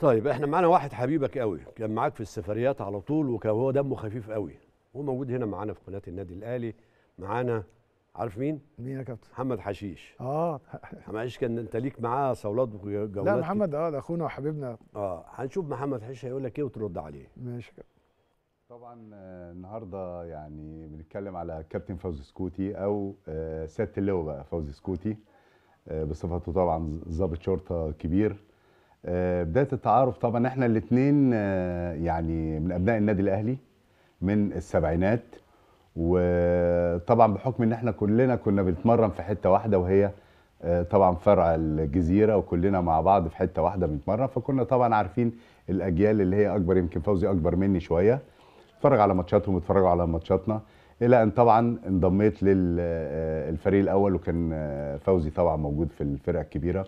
طيب احنا معانا واحد حبيبك قوي كان معاك في السفريات على طول وكان هو دمه خفيف قوي هو موجود هنا معانا في قناه النادي الاهلي معانا عارف مين؟ مين يا كابتن؟ محمد حشيش اه محمد حشيش كان انت ليك معاه صولات وجولات لا محمد اه ده اخونا وحبيبنا اه هنشوف محمد حشيش هيقول لك ايه وترد عليه ماشي كابتن طبعا آه، النهارده يعني بنتكلم على كابتن فوزي سكوتي او سياده اللواء بقى فوزي سكوتي آه، بصفته طبعا ضابط شرطه كبير آه، بدايه التعارف طبعا احنا الاثنين آه، يعني من ابناء النادي الاهلي من السبعينات وطبعا بحكم ان احنا كلنا كنا بنتمرن في حته واحده وهي آه، طبعا فرع الجزيره وكلنا مع بعض في حته واحده بنتمرن فكنا طبعا عارفين الاجيال اللي هي اكبر يمكن فوزي اكبر مني شويه اتفرج على ماتشاتهم اتفرجوا على ماتشاتنا الى ان طبعا انضميت للفريق الاول وكان فوزي طبعا موجود في الفرقه الكبيره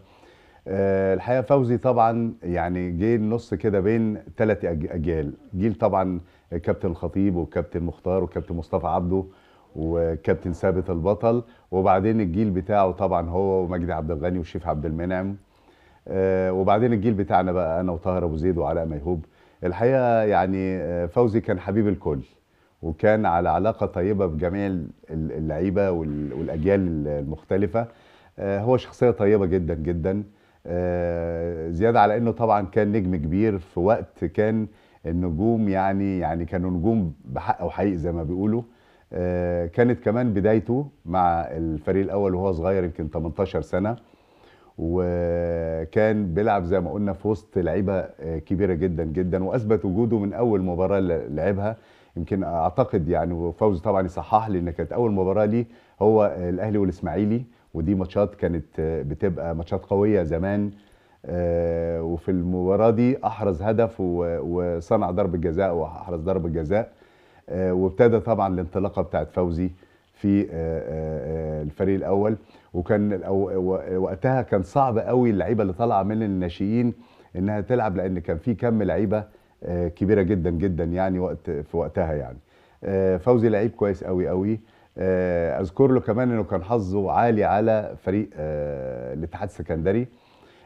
آه، الحقيقه فوزي طبعا يعني جه النص كده بين ثلاث اجيال جيل طبعا كابتن الخطيب وكابتن مختار وكابتن مصطفى عبده وكابتن ثابت البطل وبعدين الجيل بتاعه طبعا هو ومجدي عبد الغني وشيف عبد المنعم آه، وبعدين الجيل بتاعنا بقى انا وطاهر ابو زيد وعلاء ميهوب الحقيقه يعني آه، فوزي كان حبيب الكل وكان على علاقه طيبه بجميع اللعيبه والاجيال المختلفه هو شخصيه طيبه جدا جدا آه، زياده على انه طبعا كان نجم كبير في وقت كان النجوم يعني يعني كانوا نجوم بحق وحقيقي زي ما بيقولوا آه، كانت كمان بدايته مع الفريق الاول وهو صغير يمكن 18 سنه وكان بيلعب زي ما قلنا في وسط لعيبه آه، كبيره جدا جدا واثبت وجوده من اول مباراه لعبها يمكن اعتقد يعني وفوزي طبعا يصحح لي ان كانت اول مباراه ليه هو الاهلي والاسماعيلي ودي ماتشات كانت آه، بتبقى ماتشات قويه زمان آه، وفي المباراه دي احرز هدف وصنع ضربه جزاء واحرز ضربه جزاء آه، وابتدى طبعا الانطلاقه بتاعت فوزي في الفريق الاول وكان وقتها كان صعب قوي اللعيبه اللي طالعه من الناشئين انها تلعب لان كان في كم لعيبه كبيره جدا جدا يعني وقت في وقتها يعني فوزي لعيب كويس قوي قوي آه، اذكر له كمان انه كان حظه عالي على فريق آه، الاتحاد السكندري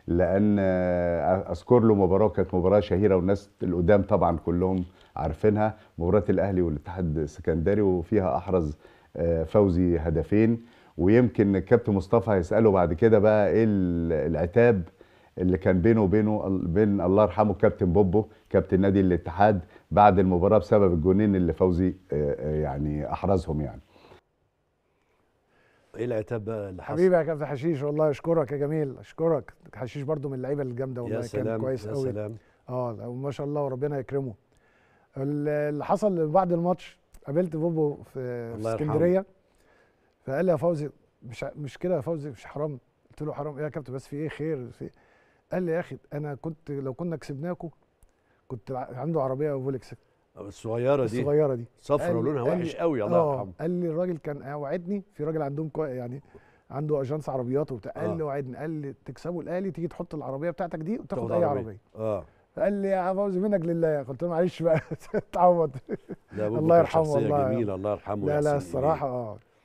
لان آه، اذكر له مباراه كانت مباراه شهيره والناس القدام طبعا كلهم عارفينها مباراه الاهلي والاتحاد السكندري وفيها احرز فوزي هدفين ويمكن الكابتن مصطفى هيساله بعد كده بقى ايه العتاب اللي كان بينه وبينه بين الله يرحمه كابتن بوبو كابتن نادي الاتحاد بعد المباراه بسبب الجونين اللي فوزي يعني احرزهم يعني ايه العتاب اللي حصل؟ حبيبي يا كابتن حشيش والله اشكرك يا جميل اشكرك حشيش برضو من اللعيبه الجامده والله يا كان سلام كويس قوي يا سلام اه ما شاء الله وربنا يكرمه اللي حصل بعد الماتش قابلت بوبو في, في اسكندريه فقال لي يا فوزي مش مش كده يا فوزي مش حرام قلت له حرام ايه يا كابتن بس في ايه خير في إيه؟ قال لي يا اخي انا كنت لو كنا كسبناكم كنت عنده عربيه فولكس آه، الصغيره دي الصغيره دي صفرا لونها وحش قوي الله آه، يرحمه قال لي الراجل كان وعدني في راجل عندهم يعني عنده اجانس عربيات وبتاع قال لي آه. وعدني قال لي تكسبوا الاهلي تيجي تحط العربيه بتاعتك دي وتاخد اي عربية. اه قال لي يا فوزي منك لله قلت له معلش بقى اتعوض الله يرحمه الله جميله الله يرحمه لا لا الصراحه اه